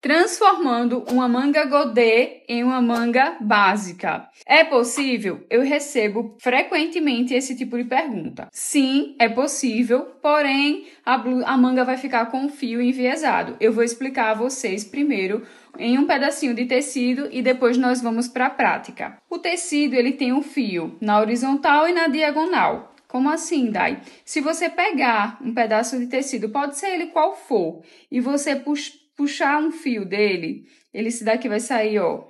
transformando uma manga godê em uma manga básica. É possível? Eu recebo frequentemente esse tipo de pergunta. Sim, é possível, porém a, a manga vai ficar com o fio enviesado. Eu vou explicar a vocês primeiro em um pedacinho de tecido e depois nós vamos para a prática. O tecido ele tem um fio na horizontal e na diagonal. Como assim, Dai? Se você pegar um pedaço de tecido, pode ser ele qual for, e você puxar um fio dele, ele esse daqui vai sair, ó.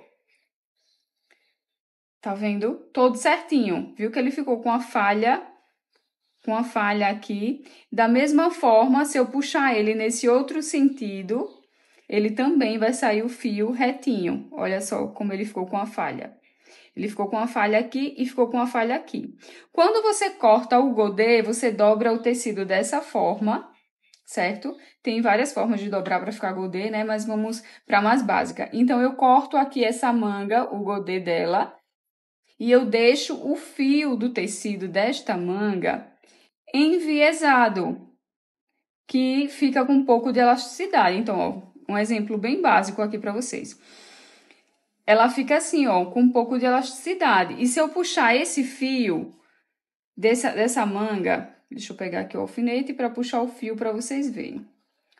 Tá vendo? Todo certinho. Viu que ele ficou com a falha, com a falha aqui. Da mesma forma, se eu puxar ele nesse outro sentido, ele também vai sair o fio retinho. Olha só como ele ficou com a falha. Ele ficou com a falha aqui e ficou com a falha aqui. Quando você corta o godê, você dobra o tecido dessa forma certo? Tem várias formas de dobrar para ficar godê, né? Mas vamos para a mais básica. Então, eu corto aqui essa manga, o godê dela, e eu deixo o fio do tecido desta manga enviesado, que fica com um pouco de elasticidade. Então, ó, um exemplo bem básico aqui para vocês. Ela fica assim, ó, com um pouco de elasticidade. E se eu puxar esse fio dessa, dessa manga Deixa eu pegar aqui o alfinete para puxar o fio para vocês verem.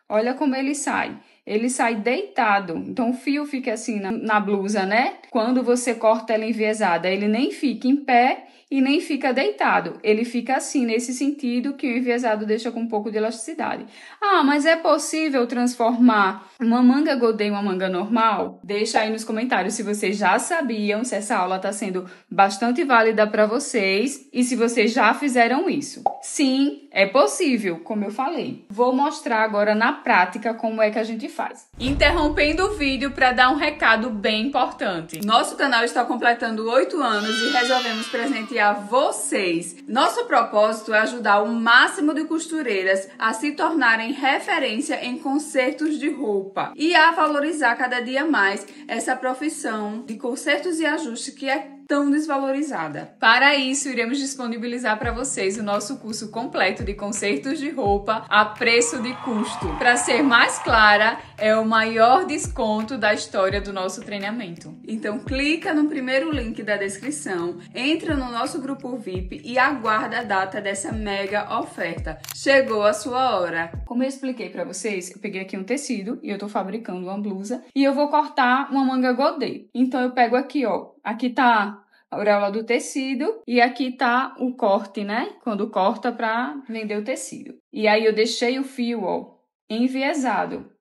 Olha como ele sai ele sai deitado. Então o fio fica assim na, na, blusa, né? Quando você corta ela enviesada, ele nem fica em pé e nem fica deitado. Ele fica assim, nesse sentido que o enviesado deixa com um pouco de elasticidade. Ah, mas é possível transformar uma manga godê em uma manga normal? Deixa aí nos comentários se vocês já sabiam, se essa aula está sendo bastante válida para vocês e se vocês já fizeram isso. Sim, é possível, como eu falei. Vou mostrar agora na prática como é que a gente faz. Interrompendo o vídeo para dar um recado bem importante. Nosso canal está completando 8 anos e resolvemos presentear vocês. Nosso propósito é ajudar o máximo de costureiras a se tornarem referência em concertos de roupa e a valorizar cada dia mais essa profissão de concertos e ajustes que é tão desvalorizada. Para isso, iremos disponibilizar para vocês o nosso curso completo de concertos de roupa a preço de custo. Para ser mais clara, é o maior desconto da história do nosso treinamento. Então clica no primeiro link da descrição, entra no nosso grupo VIP e aguarda a data dessa mega oferta. Chegou a sua hora. Como eu expliquei para vocês, eu peguei aqui um tecido e eu estou fabricando uma blusa e eu vou cortar uma manga godê. Então eu pego aqui, ó, aqui tá a auréola do tecido e aqui tá o corte, né? Quando corta para vender o tecido. E aí eu deixei o fio, ó, enviesado.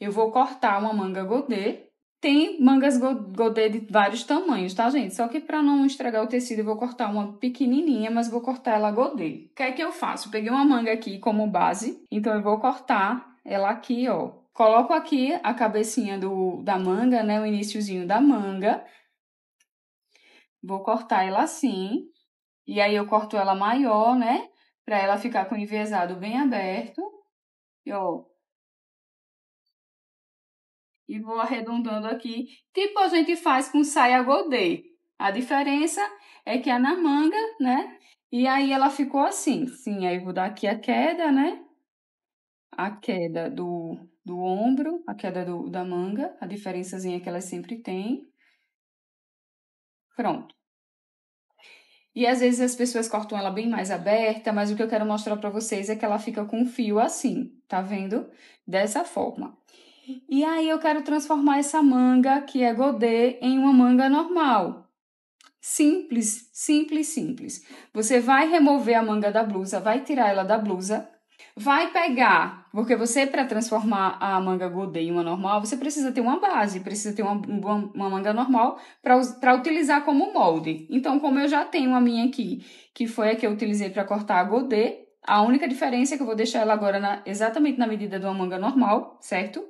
Eu vou cortar uma manga godê. Tem mangas godê de vários tamanhos, tá, gente? Só que para não estragar o tecido, eu vou cortar uma pequenininha, mas vou cortar ela godê. O que é que eu faço? Eu peguei uma manga aqui como base, então eu vou cortar ela aqui, ó. Coloco aqui a cabecinha do, da manga, né? O iníciozinho da manga. Vou cortar ela assim. E aí eu corto ela maior, né? Pra ela ficar com o enviesado bem aberto. E ó. E vou arredondando aqui. Tipo a gente faz com saia godê. A diferença é que é na manga, né? E aí ela ficou assim. Sim, aí vou dar aqui a queda, né? A queda do, do ombro, a queda do, da manga. A diferençazinha que ela sempre tem. Pronto. E às vezes as pessoas cortam ela bem mais aberta, mas o que eu quero mostrar para vocês é que ela fica com um fio assim, tá vendo? Dessa forma. E aí eu quero transformar essa manga, que é godê, em uma manga normal. Simples, simples, simples. Você vai remover a manga da blusa, vai tirar ela da blusa, vai pegar, porque você para transformar a manga godê em uma normal, você precisa ter uma base, precisa ter uma, uma manga normal para utilizar como molde. Então, como eu já tenho a minha aqui, que foi a que eu utilizei para cortar a godê, a única diferença é que eu vou deixar ela agora na, exatamente na medida de uma manga normal, certo?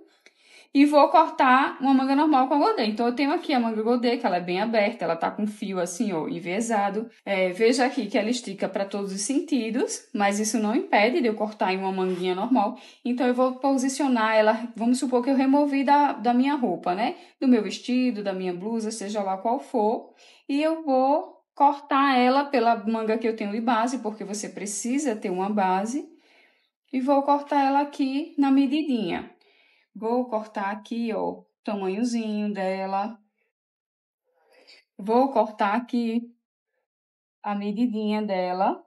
e vou cortar uma manga normal com a godê. Então, eu tenho aqui a manga godê, que ela é bem aberta, ela tá com fio assim, ó, envezado. É, veja aqui que ela estica para todos os sentidos, mas isso não impede de eu cortar em uma manguinha normal. Então, eu vou posicionar ela, vamos supor que eu removi da, da minha roupa, né? Do meu vestido, da minha blusa, seja lá qual for. E eu vou cortar ela pela manga que eu tenho de base, porque você precisa ter uma base. E vou cortar ela aqui na medidinha. Vou cortar aqui, ó, tamanhozinho dela. Vou cortar aqui a medidinha dela.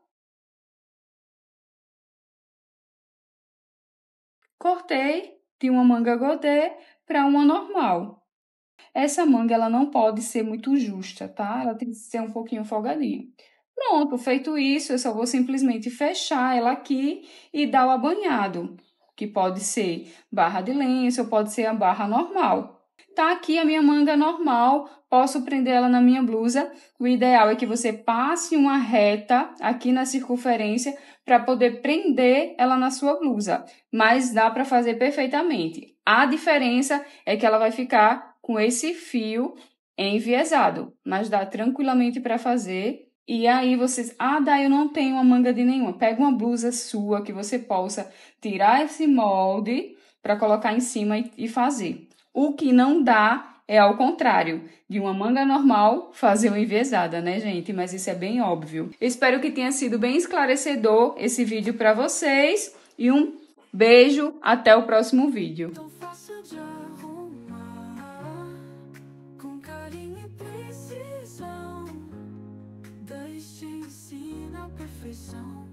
Cortei de uma manga godê para uma normal. Essa manga ela não pode ser muito justa, tá? Ela tem que ser um pouquinho folgadinha. Pronto, feito isso, eu só vou simplesmente fechar ela aqui e dar o abanhado que pode ser barra de lenço ou pode ser a barra normal. Tá aqui a minha manga normal, posso prender ela na minha blusa. O ideal é que você passe uma reta aqui na circunferência para poder prender ela na sua blusa, mas dá para fazer perfeitamente. A diferença é que ela vai ficar com esse fio enviesado, mas dá tranquilamente para fazer e aí vocês, ah, daí eu não tenho uma manga de nenhuma. Pega uma blusa sua que você possa tirar esse molde para colocar em cima e, e fazer. O que não dá é ao contrário, de uma manga normal fazer uma enviesada, né, gente? Mas isso é bem óbvio. espero que tenha sido bem esclarecedor esse vídeo para vocês e um beijo, até o próximo vídeo. faisant